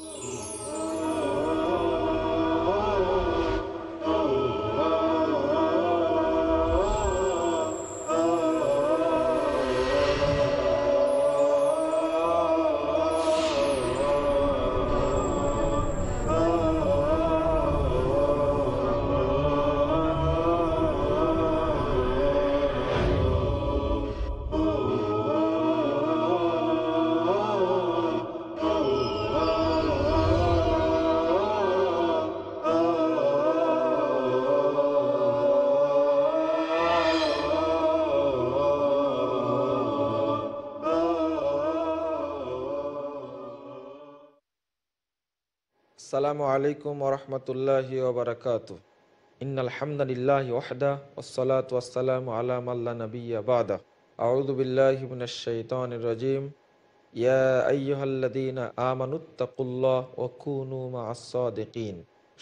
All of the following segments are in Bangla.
Oh. আসসালামু আলাইকুম ওরহমতুল্লাহি ওবরাকাত ইন আলহামদুলিল্লাহ ওয়াহদা ওসলাত ওয়াসালাম আলাম আল্লাহ নবী আবাদা আউদুবিল্লাহ শৈতান রাজিম ইয়া আইহাল্লাদিন আমানুত্তাকুল্লাহ ও কুনু মা আসাদিন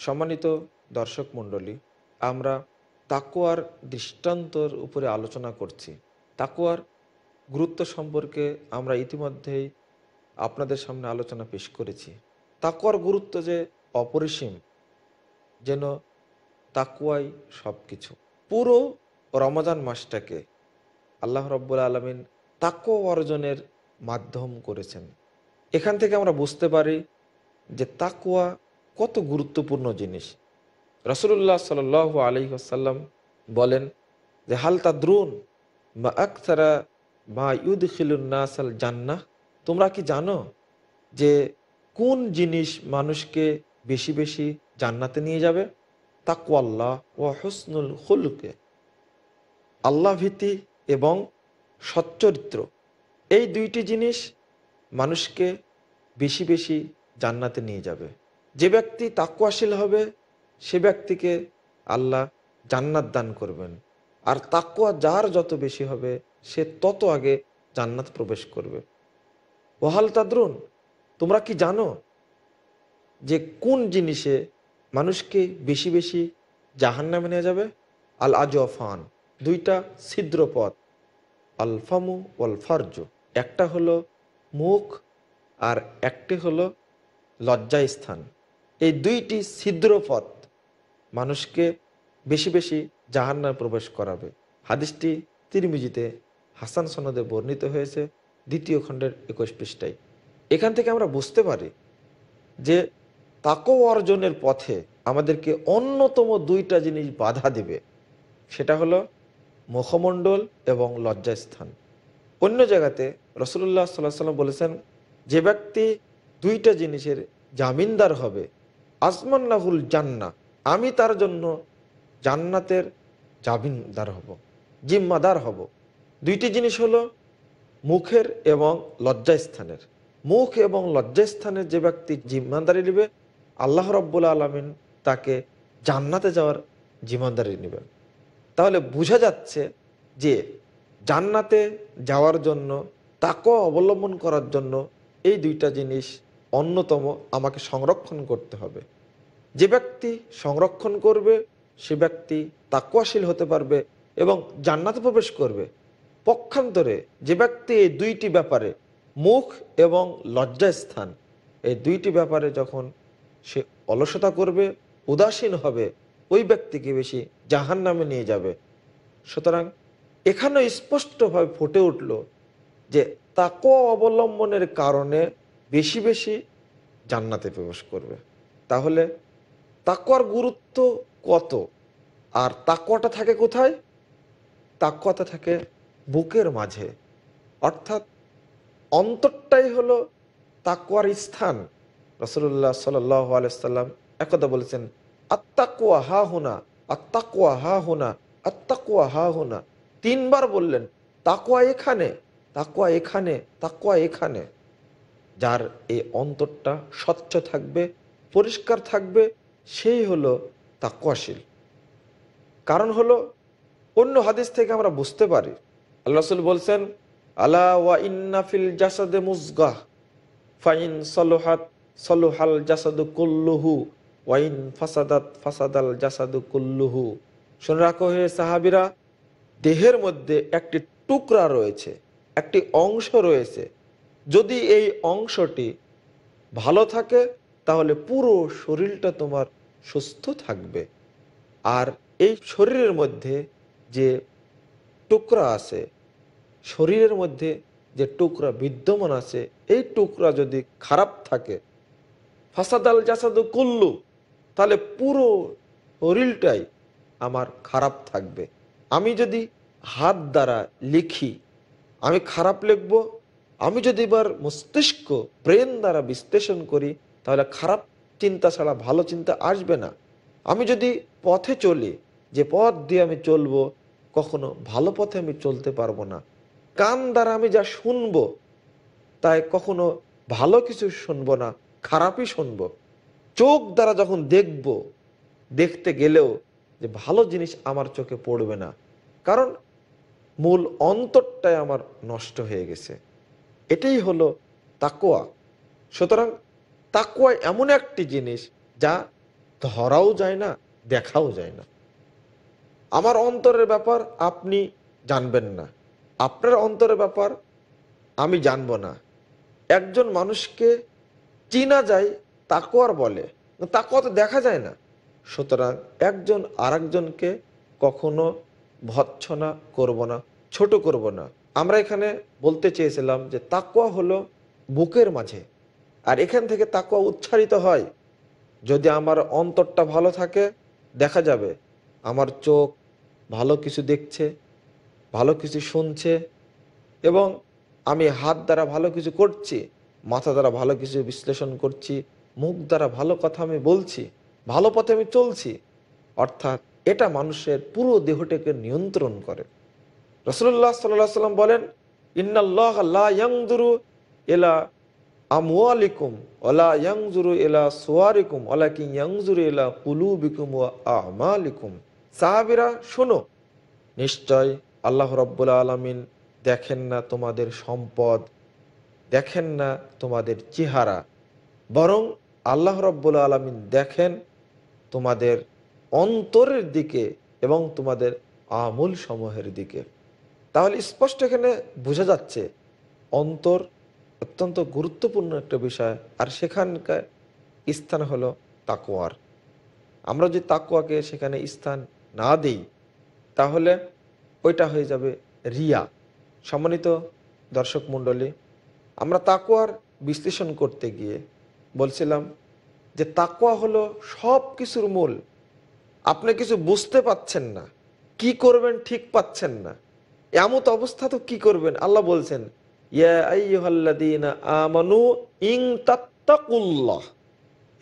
সম্মানিত দর্শক মণ্ডলী আমরা তাকুয়ার দৃষ্টান্তর উপরে আলোচনা করছি তাকুয়ার গুরুত্ব সম্পর্কে আমরা ইতিমধ্যেই আপনাদের সামনে আলোচনা পেশ করেছি তাকুয়ার গুরুত্ব যে অপরিসীম যেন তাকুয়াই সব কিছু পুরো রমজান মাসটাকে আল্লাহ রব্বুল আলমিন তাকুয়া অর্জনের মাধ্যম করেছেন এখান থেকে আমরা বুঝতে পারি যে তাকুয়া কত গুরুত্বপূর্ণ জিনিস রসুল্লাহ সাল আলী আসাল্লাম বলেন যে হালতা দ্রুন বা আকসারা বা ইউদ খিলুন্নাসাল জান্না তোমরা কি জানো যে কোন জিনিস মানুষকে বেশি বেশি জান্নাতে নিয়ে যাবে আল্লাহ ও হসনুল হুলকে আল্লাহ ভীতি এবং সচ্চরিত্র এই দুইটি জিনিস মানুষকে বেশি বেশি জান্নাতে নিয়ে যাবে যে ব্যক্তি তাকুয়াশীল হবে সে ব্যক্তিকে আল্লাহ জান্নাত দান করবেন আর তাকুয়া যার যত বেশি হবে সে তত আগে জান্নাত প্রবেশ করবে ওহাল তাদরুন তোমরা কি জানো যে কোন জিনিসে মানুষকে বেশি বেশি জাহান নামে নেওয়া যাবে আল ফান দুইটা ছিদ্রপথ আলফামু ওয়াল ফার্জ একটা হলো মুখ আর একটি হলো লজ্জাস্থান এই দুইটি ছিদ্রপথ মানুষকে বেশি বেশি জাহান্নায় প্রবেশ করাবে হাদিসটি তিরমিজিতে হাসান সনদে বর্ণিত হয়েছে দ্বিতীয় খণ্ডের একুশ পৃষ্ঠায় এখান থেকে আমরা বুঝতে পারি যে তাকো অর্জনের পথে আমাদেরকে অন্যতম দুইটা জিনিস বাধা দেবে সেটা হলো মুখমণ্ডল এবং লজ্জাস্থান অন্য জায়গাতে রসুল্লাহ সাল্লাহ সাল্লাম বলেছেন যে ব্যক্তি দুইটা জিনিসের জামিনদার হবে আসমান্নাহুল জান্না আমি তার জন্য জান্নাতের জামিনদার হব জিম্মাদার হব দুইটি জিনিস হলো মুখের এবং লজ্জাস্থানের মুখ এবং লজ্জাস্থানে যে ব্যক্তি জিম্মানদারি নেবে আল্লাহ রব্বুল আলমিন তাকে জান্নাতে যাওয়ার জিম্মানদারি নেবেন তাহলে বোঝা যাচ্ছে যে জান্নাতে যাওয়ার জন্য তাকে অবলম্বন করার জন্য এই দুইটা জিনিস অন্যতম আমাকে সংরক্ষণ করতে হবে যে ব্যক্তি সংরক্ষণ করবে সে ব্যক্তি তাকুয়াশীল হতে পারবে এবং জান্নাতে প্রবেশ করবে পক্ষান্তরে যে ব্যক্তি এই দুইটি ব্যাপারে মুখ এবং স্থান এই দুইটি ব্যাপারে যখন সে অলসতা করবে উদাসীন হবে ওই ব্যক্তিকে বেশি জাহান নামে নিয়ে যাবে সুতরাং এখানে স্পষ্টভাবে ফুটে উঠল যে তাকো অবলম্বনের কারণে বেশি বেশি জান্নাতে প্রবেশ করবে তাহলে তাকোয়ার গুরুত্ব কত আর তাকোয়াটা থাকে কোথায় তাকোয়াটা থাকে বুকের মাঝে অর্থাৎ অন্তরটাই হলো তাকুয়ার স্থান রসুল্লাহ সাল্লাম একদা বলেছেন আত্মাকুয়া হা হোনা আত্মাকুয়া হা হোনা আত্মাকুয়া হা হোনা তিনবার বললেন তাকুয়া এখানে তাকুয়া এখানে তাকুয়া এখানে যার এই অন্তরটা স্বচ্ছ থাকবে পরিষ্কার থাকবে সেই হলো তাকুয়াশীল কারণ হলো অন্য হাদিস থেকে আমরা বুঝতে পারি আল্লাহ রসুল বলছেন আলা জাসাদে ফাইন সলোহাল ওয়াইন ফাসাদাত ফাসাদাল জাসাদু কুল্লুহু সাহাবিরা দেহের মধ্যে একটি টুকরা রয়েছে একটি অংশ রয়েছে যদি এই অংশটি ভালো থাকে তাহলে পুরো শরীরটা তোমার সুস্থ থাকবে আর এই শরীরের মধ্যে যে টুকরা আছে শরীরের মধ্যে যে টুকরা বিদ্যমান আছে এই টুকরা যদি খারাপ থাকে ফাসাদাল জাসাদু কুল্লু তাহলে পুরো শরীরটাই আমার খারাপ থাকবে আমি যদি হাত দ্বারা লিখি আমি খারাপ লিখব আমি যদি এবার মস্তিষ্ক ব্রেন দ্বারা বিশ্লেষণ করি তাহলে খারাপ চিন্তা ছাড়া ভালো চিন্তা আসবে না আমি যদি পথে চলি যে পথ দিয়ে আমি চলবো কখনো ভালো পথে আমি চলতে পারবো না কান দ্বারা আমি যা শুনব তাই কখনো ভালো কিছু শুনবো না খারাপই শুনবো চোখ দ্বারা যখন দেখব দেখতে গেলেও যে ভালো জিনিস আমার চোখে পড়বে না কারণ মূল অন্তরটাই আমার নষ্ট হয়ে গেছে এটাই হলো তাকোয়া সুতরাং তাকোয়া এমন একটি জিনিস যা ধরাও যায় না দেখাও যায় না আমার অন্তরের ব্যাপার আপনি জানবেন না আপনার অন্তরের ব্যাপার আমি জানবো না একজন মানুষকে চিনা যায় আর বলে তাকুয়া তো দেখা যায় না সুতরাং একজন আরেকজনকে কখনো ভৎসনা করব না ছোট করব না আমরা এখানে বলতে চেয়েছিলাম যে তাকোয়া হলো বুকের মাঝে আর এখান থেকে তাকোয়া উচ্চারিত হয় যদি আমার অন্তরটা ভালো থাকে দেখা যাবে আমার চোখ ভালো কিছু দেখছে ভালো কিছু শুনছে এবং আমি হাত দ্বারা ভালো কিছু করছি মাথা দ্বারা ভালো কিছু বিশ্লেষণ করছি মুখ দ্বারা ভালো কথা আমি বলছি ভালো পথে আমি চলছি অর্থাৎ এটা মানুষের পুরো দেহটাকে নিয়ন্ত্রণ করে রসুল্লাহ সাল্লাহ সাল্লাম বলেন এলা ওলা ইয়াংজুরু এলা ওলা শোনো নিশ্চয় আল্লাহ রব্বুল আলমিন দেখেন না তোমাদের সম্পদ দেখেন না তোমাদের চেহারা বরং আল্লাহ রব্বুল আলমিন দেখেন তোমাদের অন্তরের দিকে এবং তোমাদের আমূল সমূহের দিকে তাহলে স্পষ্ট এখানে বোঝা যাচ্ছে অন্তর অত্যন্ত গুরুত্বপূর্ণ একটা বিষয় আর সেখানকার স্থান হলো তাকুয়ার আমরা যদি তাকুয়াকে সেখানে স্থান না দিই তাহলে ওইটা হয়ে যাবে রিয়া সম্মানিত দর্শক মণ্ডলী আমরা তাকুয়ার বিশ্লেষণ করতে গিয়ে বলছিলাম যে তাকুয়া হলো সব কিছুর মূল আপনি কিছু বুঝতে পাচ্ছেন না কি করবেন ঠিক পাচ্ছেন না এমত অবস্থা তো কি করবেন আল্লাহ বলছেন আমানু ইং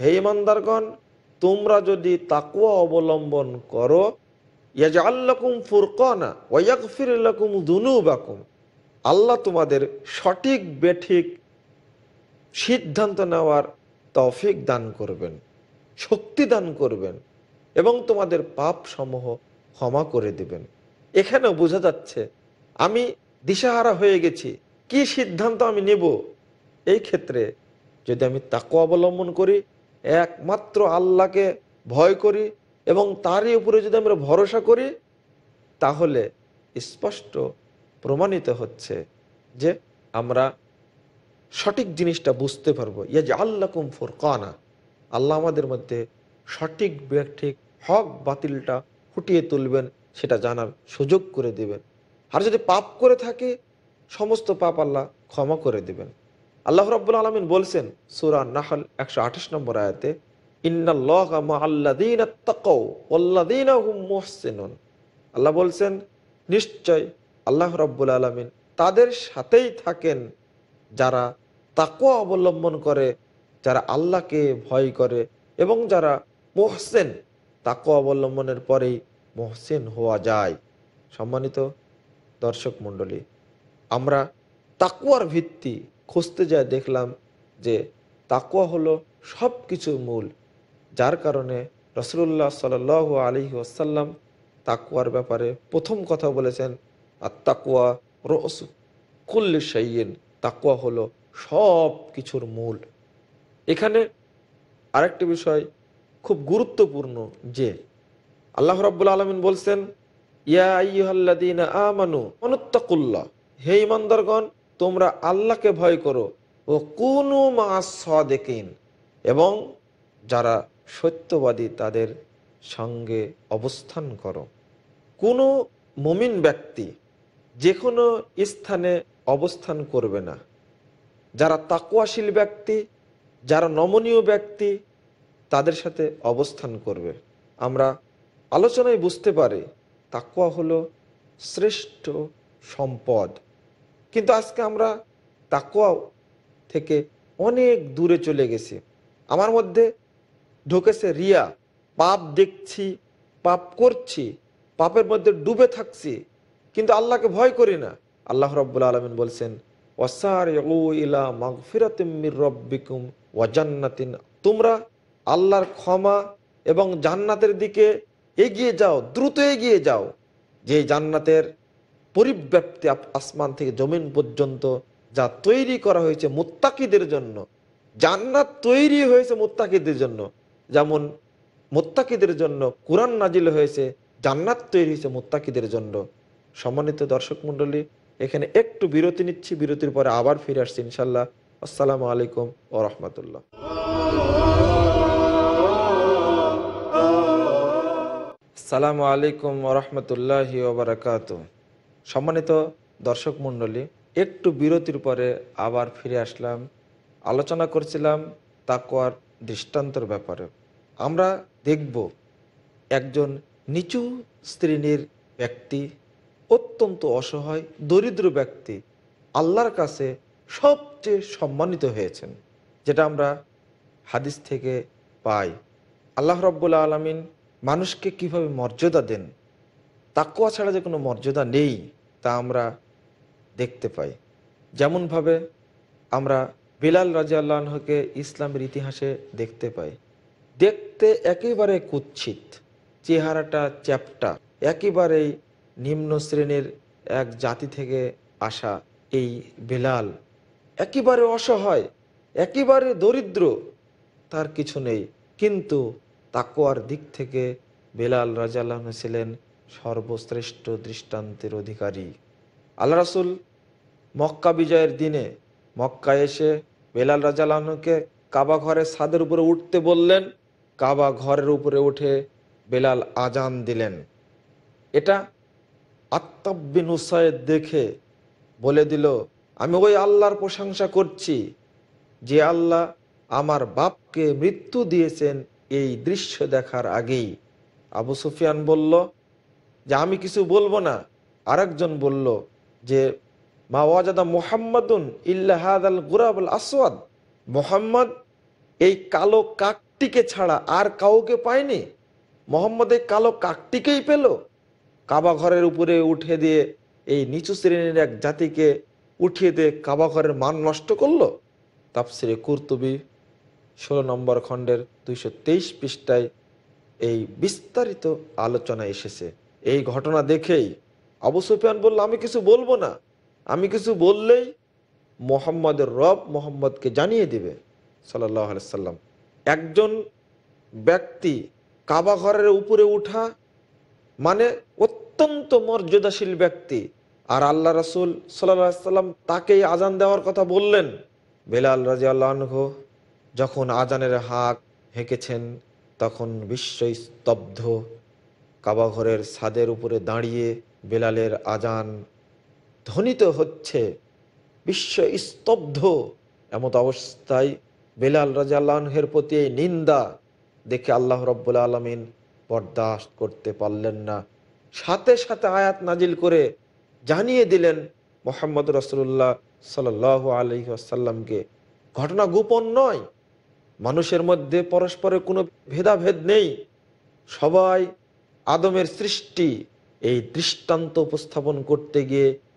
হে ইমানদারগণ তোমরা যদি তাকুয়া অবলম্বন করো আল্লাহ তোমাদের সঠিক বেঠিক সিদ্ধান্ত নেওয়ার তফিক দান করবেন শক্তি দান করবেন এবং তোমাদের পাপ সমূহ ক্ষমা করে দেবেন এখানেও বোঝা যাচ্ছে আমি দিশাহারা হয়ে গেছি কি সিদ্ধান্ত আমি নেব এই ক্ষেত্রে যদি আমি তাকে অবলম্বন করি একমাত্র আল্লাহকে ভয় করি এবং তারই উপরে যদি আমরা ভরসা করি তাহলে স্পষ্ট প্রমাণিত হচ্ছে যে আমরা সঠিক জিনিসটা বুঝতে পারবো ইয়া যে আল্লাহ কুম ফুরকানা আল্লাহ আমাদের মধ্যে সঠিক ঠিক হক বাতিলটা ফুটিয়ে তুলবেন সেটা জানার সুযোগ করে দিবেন আর যদি পাপ করে থাকে সমস্ত পাপ আল্লাহ ক্ষমা করে দিবেন আল্লাহ রব্বুল আলমিন বলছেন সুরা নাহাল একশো আঠাশ নম্বর আয়াতে আল্লাহ বলছেন নিশ্চয় আল্লাহ রব্বুল আলমিন তাদের সাথেই থাকেন যারা তাকো অবলম্বন করে যারা আল্লাহকে ভয় করে এবং যারা মোহসেন তাকো অবলম্বনের পরেই মোহসেন হওয়া যায় সম্মানিত দর্শক মণ্ডলী আমরা তাকুয়ার ভিত্তি খুঁজতে যায় দেখলাম যে তাকুয়া হলো সব কিছুর মূল যার কারণে রসুল্লাহ সাল আলী ওসাল্লাম তাকুয়ার ব্যাপারে প্রথম কথা বলেছেন আর তাকুয়া রস কুল্লি সাইয়েন তাকুয়া হলো সব কিছুর মূল এখানে আরেকটি বিষয় খুব গুরুত্বপূর্ণ যে আল্লাহ রাবুল আলমিন বলছেন হে ইমানদারগণ তোমরা আল্লাহকে ভয় করো ও কোনো মাস দেখেন এবং যারা সত্যবাদী তাদের সঙ্গে অবস্থান করো কোনো মুমিন ব্যক্তি যে কোনো স্থানে অবস্থান করবে না যারা তাকুয়াশীল ব্যক্তি যারা নমনীয় ব্যক্তি তাদের সাথে অবস্থান করবে আমরা আলোচনায় বুঝতে পারি তাকুয়া হলো শ্রেষ্ঠ সম্পদ কিন্তু আজকে আমরা তাকুয়া থেকে অনেক দূরে চলে গেছি আমার মধ্যে ঢুকেছে রিয়া পাপ দেখছি পাপ করছি পাপের মধ্যে ডুবে থাকছি কিন্তু আল্লাহকে ভয় করি না আল্লাহ রব্বুল আলমিন বলছেন ইলা তোমরা আল্লাহর ক্ষমা এবং জান্নাতের দিকে এগিয়ে যাও দ্রুত এগিয়ে যাও যে জান্নাতের পরিব্যাপ্তি আসমান থেকে জমিন পর্যন্ত যা তৈরি করা হয়েছে মুত্তাকিদের জন্য জান্নাত তৈরি হয়েছে মুত্তাকিদের জন্য যেমন মোত্তাকিদের জন্য কোরআন নাজিল হয়েছে জান্নাত তৈরি হয়েছে মোত্তাকিদের জন্য সম্মানিত দর্শক মন্ডলী এখানে একটু বিরতি নিচ্ছি বিরতির পরে আবার ফিরে আসছি ইনশাল্লাহ আসসালাম আলাইকুম ও রহমতুল্লাহ সালাম আলাইকুম ওরহমতুল্লাহ ওবরাকাত সম্মানিত দর্শক মণ্ডলী একটু বিরতির পরে আবার ফিরে আসলাম আলোচনা করছিলাম তাকোয়ার দৃষ্টান্তর ব্যাপারে আমরা দেখব একজন নিচু শ্রেণীর ব্যক্তি অত্যন্ত অসহায় দরিদ্র ব্যক্তি আল্লাহর কাছে সবচেয়ে সম্মানিত হয়েছেন যেটা আমরা হাদিস থেকে পাই আল্লাহ রব্বুল্লা আলমিন মানুষকে কিভাবে মর্যাদা দেন তাকুয়া ছাড়া যে কোনো মর্যাদা নেই তা আমরা দেখতে পাই যেমনভাবে আমরা বিলাল রাজাকে ইসলামের ইতিহাসে দেখতে পাই দেখতে একেবারে কুচ্ছিত চেহারাটা চ্যাপটা একেবারেই নিম্ন শ্রেণীর এক জাতি থেকে আসা এই বিলাল একেবারে অসহায় একেবারে দরিদ্র তার কিছু নেই কিন্তু তাকোয়ার দিক থেকে বেলাল রাজাল্লাহ ছিলেন সর্বশ্রেষ্ঠ দৃষ্টান্তের অধিকারী আল্লাহ রাসুল মক্কা বিজয়ের দিনে মক্কা এসে বেলাল রাজালাহনুকে কাবা ঘরের ছাদের উপরে উঠতে বললেন কাবা ঘরের উপরে উঠে বেলাল আজান দিলেন এটা আত্মাবিন উসায়েদ দেখে বলে দিল আমি ওই আল্লাহর প্রশংসা করছি যে আল্লাহ আমার বাপকে মৃত্যু দিয়েছেন এই দৃশ্য দেখার আগেই আবু সুফিয়ান বলল যে আমি কিছু বলবো না আরেকজন বলল যে মা ওয়াজাদা মোহাম্মদুন ইল্লাহাদাল গুরাবুল আসওয়াদ মোহাম্মদ এই কালো কাকটিকে ছাড়া আর কাউকে পায়নি মোহাম্মদ এই কালো কাকটিকেই পেল কাবা ঘরের উপরে উঠে দিয়ে এই নিচু শ্রেণীর এক জাতিকে উঠিয়ে দিয়ে কাবা ঘরের মান নষ্ট করলো তাপসিরে কুর্তুবি ষোলো নম্বর খণ্ডের দুইশো তেইশ পৃষ্ঠায় এই বিস্তারিত আলোচনা এসেছে এই ঘটনা দেখেই আবু সুফিয়ান বলল আমি কিছু বলবো না আমি কিছু বললেই মোহাম্মদের রব মোহাম্মদকে জানিয়ে দিবে সাল্লাহ সাল্লাম একজন ব্যক্তি কাবা ঘরের উপরে উঠা মানে অত্যন্ত মর্যাদাশীল ব্যক্তি আর আল্লাহ রসুল সাল্লাহ সাল্লাম তাকেই আজান দেওয়ার কথা বললেন বেলাল রাজি আল্লাহ যখন আজানের হাঁক হেঁকেছেন তখন বিশ্ব স্তব্ধ কাবাঘরের ছাদের উপরে দাঁড়িয়ে বেলালের আজান ধ্বনিত হচ্ছে বিশ্ব স্তব্ধ এমত অবস্থায় বেলাল আল্লাহের প্রতি এই নিন্দা দেখে আল্লাহ রব্বুল আলমিন বরদাস্ত করতে পারলেন না সাথে সাথে আয়াত নাজিল করে জানিয়ে দিলেন মোহাম্মদ রসুল্লাহ সাল আলি আসাল্লামকে ঘটনা গোপন নয় মানুষের মধ্যে পরস্পরের কোনো ভেদাভেদ নেই সবাই আদমের সৃষ্টি এই দৃষ্টান্ত উপস্থাপন করতে গিয়ে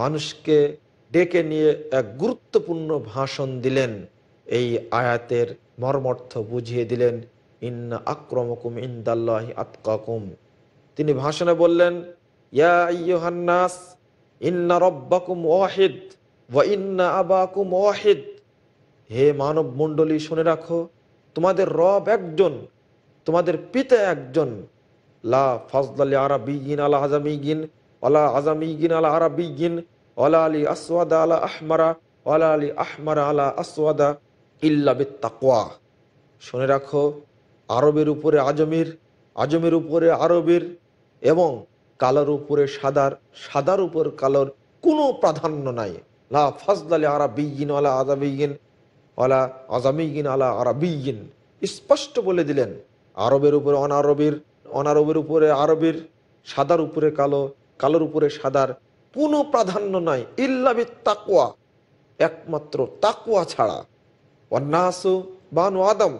মানুষকে ডেকে নিয়ে এক গুরুত্বপূর্ণ ভাষণ দিলেন এই আয়াতের মর্মর্থ বুঝিয়ে দিলেন ইন্না আক্রমকুম ইন্দাল্লাহ আতকাকুম তিনি ভাষণে বললেন ইয়োহান্নাস ইন্না রব্বাকুম ওয়াহিদ ওয়া ইন্না আবাকুম ওয়াহিদ হে মানব মণ্ডলী শুনে রাখো তোমাদের রব একজন তোমাদের পিতা একজন লা ফজলাল আরাবিগিন আল আজামিগিন অলা আজামি গিন আলা আরবি গিন অলা আলী আসওয়াদা আলা আহমারা অলা আলী আহমারা আলা আসওয়াদা ইল্লাবিত তাকোয়া শুনে রাখো আরবের উপরে আজমির আজমের উপরে আরবের এবং কালোর উপরে সাদার সাদার উপর কালোর কোনো প্রাধান্য নাই লা ফাজলালে আরাবিগিন আলা আজাবিগিন আলা আজামিগিন আলা বিগিন স্পষ্ট বলে দিলেন আরবের উপরে অনারবের অনারবের উপরে আরবের সাদার উপরে কালো কালোর উপরে সাদার কোনো প্রাধান্য নাই ইল্লাবি তাকুয়া একমাত্র তাকুয়া ছাড়া অন্যাসু বানু আদম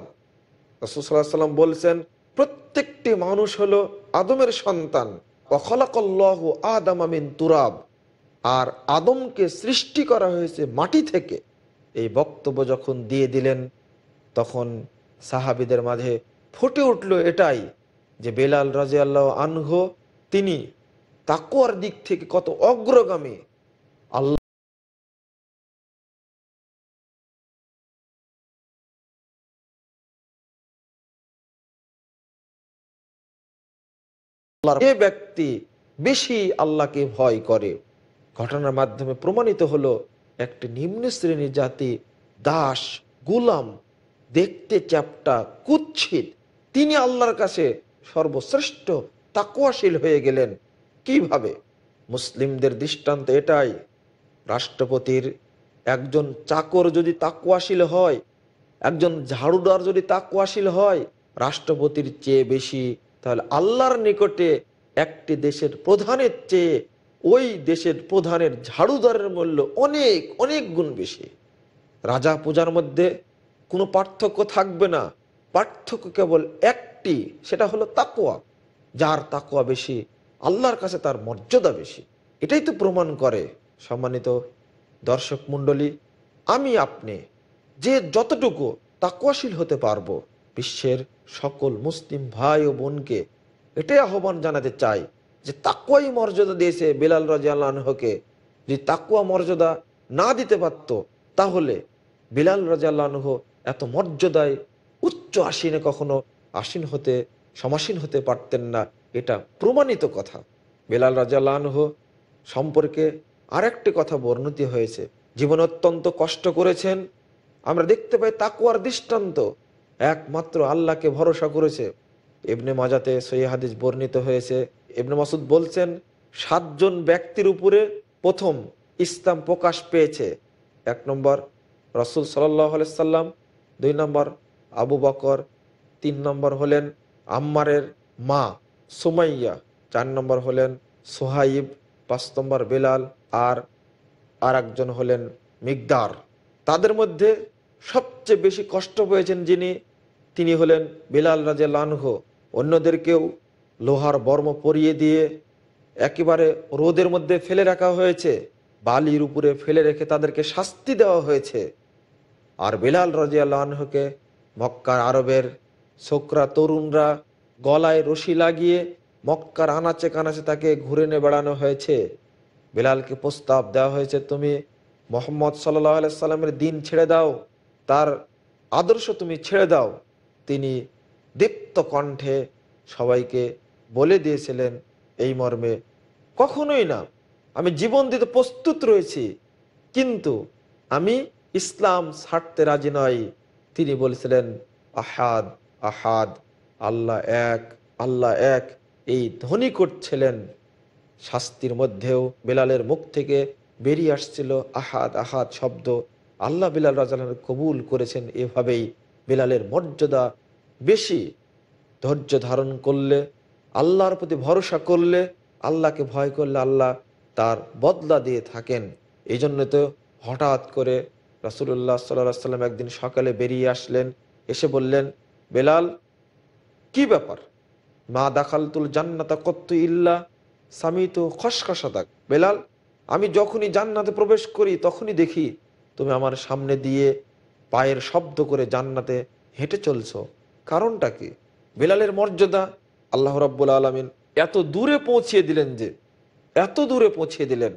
রসুসাল্লাম বলছেন প্রত্যেকটি মানুষ হলো আদমের সন্তান অখলাকল্লাহ আদম আমিন তুরাব আর আদমকে সৃষ্টি করা হয়েছে মাটি থেকে এই বক্তব্য যখন দিয়ে দিলেন তখন সাহাবিদের মাঝে ফুটে উঠল এটাই যে বেলাল রাজিয়াল্লাহ আনহ তিনি তাকুয়ার দিক থেকে কত অগ্রগামী আল্লাহ যে ব্যক্তি বেশি আল্লাহকে ভয় করে ঘটনার মাধ্যমে প্রমাণিত হলো একটি নিম্ন শ্রেণীর জাতি দাস গুলাম দেখতে চ্যাপটা কুচ্ছিত তিনি আল্লাহর কাছে সর্বশ্রেষ্ঠ তাকুয়াশীল হয়ে গেলেন কিভাবে মুসলিমদের দৃষ্টান্ত এটাই রাষ্ট্রপতির একজন চাকর যদি তাকুয়াশীল হয় একজন ঝাড়ুদার যদি তাকুয়াশীল হয় রাষ্ট্রপতির চেয়ে বেশি তাহলে আল্লাহর নিকটে একটি দেশের প্রধানের চেয়ে ওই দেশের প্রধানের ঝাড়ুদারের মূল্য অনেক অনেক গুণ বেশি রাজা পূজার মধ্যে কোনো পার্থক্য থাকবে না পার্থক্য কেবল একটি সেটা হলো তাকুয়া যার তাকুয়া বেশি আল্লাহর কাছে তার মর্যাদা বেশি এটাই তো প্রমাণ করে সম্মানিত দর্শক মণ্ডলী আমি আপনি যে যতটুকু তাকুয়াশীল হতে পারবো বিশ্বের সকল মুসলিম ভাই ও বোনকে এটাই আহ্বান জানাতে চাই যে তাকুয়াই মর্যাদা দিয়েছে বেলাল রাজিয়াল্লাহকে যদি তাকুয়া মর্যাদা না দিতে পারত তাহলে বিলাল আল্লাহ এত মর্যাদায় উচ্চ আসীনে কখনো আসীন হতে সমাসীন হতে পারতেন না এটা প্রমাণিত কথা বেলাল রাজালানহ সম্পর্কে আর একটি কথা বর্ণতি হয়েছে জীবন অত্যন্ত কষ্ট করেছেন আমরা দেখতে পাই তাকুয়ার দৃষ্টান্ত একমাত্র আল্লাহকে ভরসা করেছে এবনে মাজাতে হাদিস বর্ণিত হয়েছে এবনে মাসুদ বলছেন সাতজন ব্যক্তির উপরে প্রথম ইসলাম প্রকাশ পেয়েছে এক নম্বর রসুল সাল্লাহ সাল্লাম দুই নম্বর আবু বকর তিন নম্বর হলেন আম্মারের মা সুমাইয়া চার নম্বর হলেন সোহাইব পাঁচ নম্বর বেলাল আর আর একজন হলেন মিগদার তাদের মধ্যে সবচেয়ে বেশি কষ্ট পেয়েছেন যিনি তিনি হলেন বেলাল রাজে লানহ অন্যদেরকেও লোহার বর্ম পরিয়ে দিয়ে একেবারে রোদের মধ্যে ফেলে রাখা হয়েছে বালির উপরে ফেলে রেখে তাদেরকে শাস্তি দেওয়া হয়েছে আর বেলাল রাজিয়াল্লাহকে মক্কার আরবের ছোকরা তরুণরা গলায় রশি লাগিয়ে মক্কার আনাচে কানাচে তাকে ঘুরে নিয়ে বেড়ানো হয়েছে বিলালকে প্রস্তাব দেওয়া হয়েছে তুমি মোহাম্মদ সাল্লাহ সাল্লামের দিন ছেড়ে দাও তার আদর্শ তুমি ছেড়ে দাও তিনি দীপ্ত কণ্ঠে সবাইকে বলে দিয়েছিলেন এই মর্মে কখনোই না আমি জীবন দিতে প্রস্তুত রয়েছি কিন্তু আমি ইসলাম ছাড়তে রাজি নয় তিনি বলেছিলেন আহাদ আহাদ আল্লাহ এক আল্লাহ এক এই ধ্বনি করছিলেন শাস্তির মধ্যেও বেলালের মুখ থেকে বেরিয়ে আসছিল আহাদ আহাদ শব্দ আল্লাহ বিলাল রাজালের কবুল করেছেন এভাবেই বেলালের মর্যাদা বেশি ধৈর্য ধারণ করলে আল্লাহর প্রতি ভরসা করলে আল্লাহকে ভয় করলে আল্লাহ তার বদলা দিয়ে থাকেন এই জন্য তো হঠাৎ করে রাসুল্লাহ সাল্লাহ সাল্লাম একদিন সকালে বেরিয়ে আসলেন এসে বললেন বেলাল কি ব্যাপার মা দাখালতুল জান্নাতা কত্ত ইল্লা সামিত দাগ বেলাল আমি যখনই জান্নাতে প্রবেশ করি তখনই দেখি তুমি আমার সামনে দিয়ে পায়ের শব্দ করে জান্নাতে হেঁটে চলছ কারণটা কি বেলালের মর্যাদা আল্লাহ রাব্বুল আলমিন এত দূরে পৌঁছিয়ে দিলেন যে এত দূরে পৌঁছিয়ে দিলেন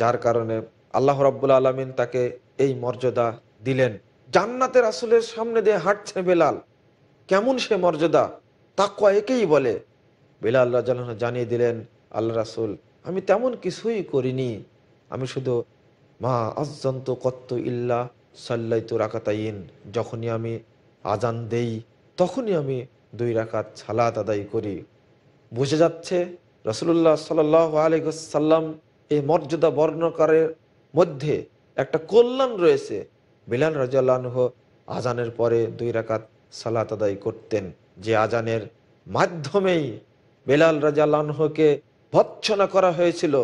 যার কারণে আল্লাহ রাব্বুল আলমিন তাকে এই মর্যাদা দিলেন জান্নাতের আসলের সামনে দিয়ে হাঁটছে বেলাল কেমন সে মর্যাদা তাকুয়া একেই বলে বেলা আল্লাহ জানিয়ে দিলেন আল্লাহ রাসুল আমি তেমন কিছুই করিনি আমি শুধু মা আজন্ত কত্ত ইল্লা সাল্লাইতু রাকাতাইন যখনই আমি আজান দেই তখনই আমি দুই রাকাত ছালাত আদায় করি বুঝে যাচ্ছে রসুল্লাহ সাল আলহ্লাম এই মর্যাদা বর্ণকারের মধ্যে একটা কল্যাণ রয়েছে বিলাল রাজু আজানের পরে দুই রাকাত সালাত আদায় করতেন যে আজানের মাধ্যমেই বেলাল রাজা লানহকে ভৎসনা করা হয়েছিল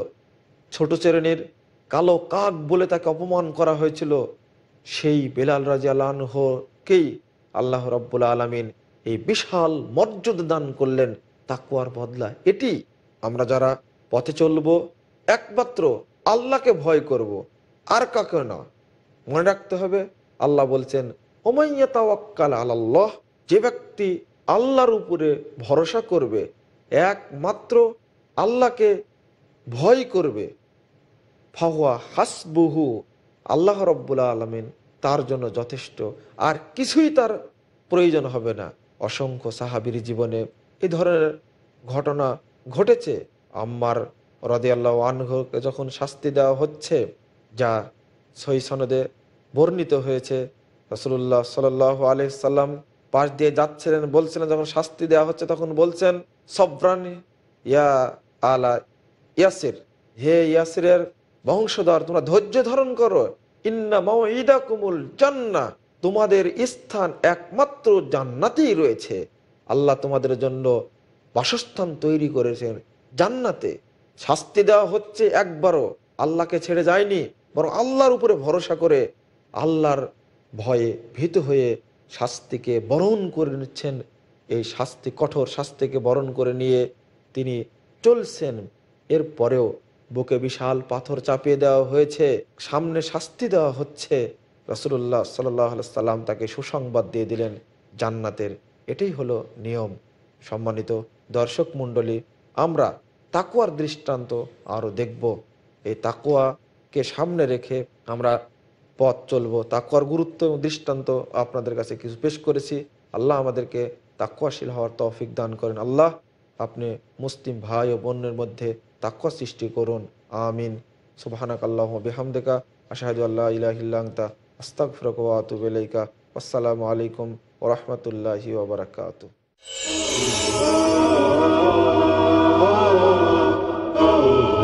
ছোট শ্রেণীর কালো কাক বলে তাকে অপমান করা হয়েছিল সেই বেলাল রাজা লানহকেই আল্লাহ রব্বুল আলমিন এই বিশাল মর্যাদা দান করলেন তাকুয়ার বদলা এটি আমরা যারা পথে চলব একমাত্র আল্লাহকে ভয় করব আর কাকে না মনে রাখতে হবে আল্লাহ বলছেন আল্লাহ যে ব্যক্তি আল্লাহর উপরে ভরসা করবে একমাত্র আল্লাহকে ভয় করবে ফাহুয়া হাসবুহু আল্লাহ রব্বুল্লা আলমিন তার জন্য যথেষ্ট আর কিছুই তার প্রয়োজন হবে না অসংখ্য সাহাবির জীবনে এ ধরনের ঘটনা ঘটেছে আম্মার রদে আল্লাহ আনহকে যখন শাস্তি দেওয়া হচ্ছে যা সই সনদে বর্ণিত হয়েছে রসুল্লাহ আলি সাল্লাম পাশ দিয়ে যাচ্ছিলেন বলছিলেন যখন শাস্তি দেওয়া হচ্ছে তখন বলছেন সব্রানি ইয়া আলা ইয়াসির হে ইয়াসিরের বংশধর তোমরা ধৈর্য ধারণ করো ইন্না ইদা কুমুল জান্না তোমাদের স্থান একমাত্র জান্নাতেই রয়েছে আল্লাহ তোমাদের জন্য বাসস্থান তৈরি করেছেন জান্নাতে শাস্তি দেওয়া হচ্ছে একবারও আল্লাহকে ছেড়ে যায়নি বরং আল্লাহর উপরে ভরসা করে আল্লাহর ভয়ে ভীত হয়ে শাস্তিকে বরণ করে নিচ্ছেন এই শাস্তি কঠোর শাস্তিকে বরণ করে নিয়ে তিনি চলছেন এর পরেও বুকে বিশাল পাথর চাপিয়ে দেওয়া হয়েছে সামনে শাস্তি দেওয়া হচ্ছে রসুল্লাহ সাল্লাম তাকে সুসংবাদ দিয়ে দিলেন জান্নাতের এটাই হলো নিয়ম সম্মানিত দর্শক মণ্ডলী আমরা তাকুয়ার দৃষ্টান্ত আরও দেখব এই তাকুয়াকে সামনে রেখে আমরা পথ চলবো তাকুয়ার গুরুত্ব এবং দৃষ্টান্ত আপনাদের কাছে কিছু পেশ করেছি আল্লাহ আমাদেরকে তাকুয়াশীল হওয়ার তৌফিক দান করেন আল্লাহ আপনি মুসলিম ভাই ও বোনের মধ্যে তাকুয়া সৃষ্টি করুন আমিন সুবাহানাক আল্লাহ বেহামদেকা আশাহাদু আল্লাহ ইলাহিল্লাংতা আস্তাক ফিরকাতুবেলাইকা আসসালামু আলাইকুম oh, oh, Oh